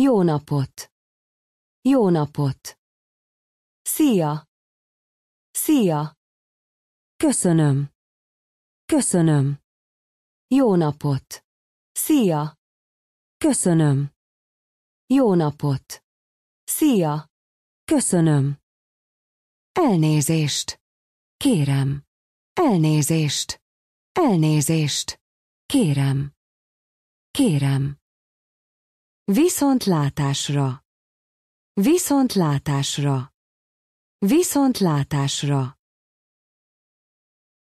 Jó napot! Jó napot! Szia! Szia! Köszönöm! Köszönöm! Jó napot! Szia! Köszönöm! Jó napot! Szia! Köszönöm! Elnézést! Kérem! Elnézést! Elnézést! Kérem! Kérem! Viszont látásra. Viszont látásra. Viszont látásra.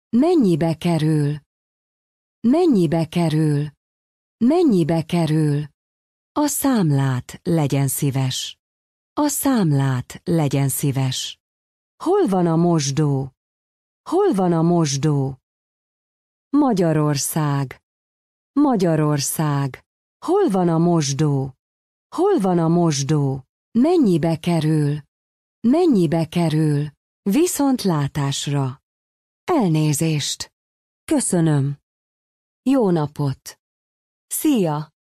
Mennyibe kerül? Mennyibe kerül? Mennyibe kerül? A számlát legyen szíves. A számlát legyen szíves. Hol van a mosdó? Hol van a mosdó? Magyarország. Magyarország. Hol van a mosdó? Hol van a mosdó? Mennyibe kerül? Mennyibe kerül? Viszont látásra. Elnézést. Köszönöm. Jó napot. Szia!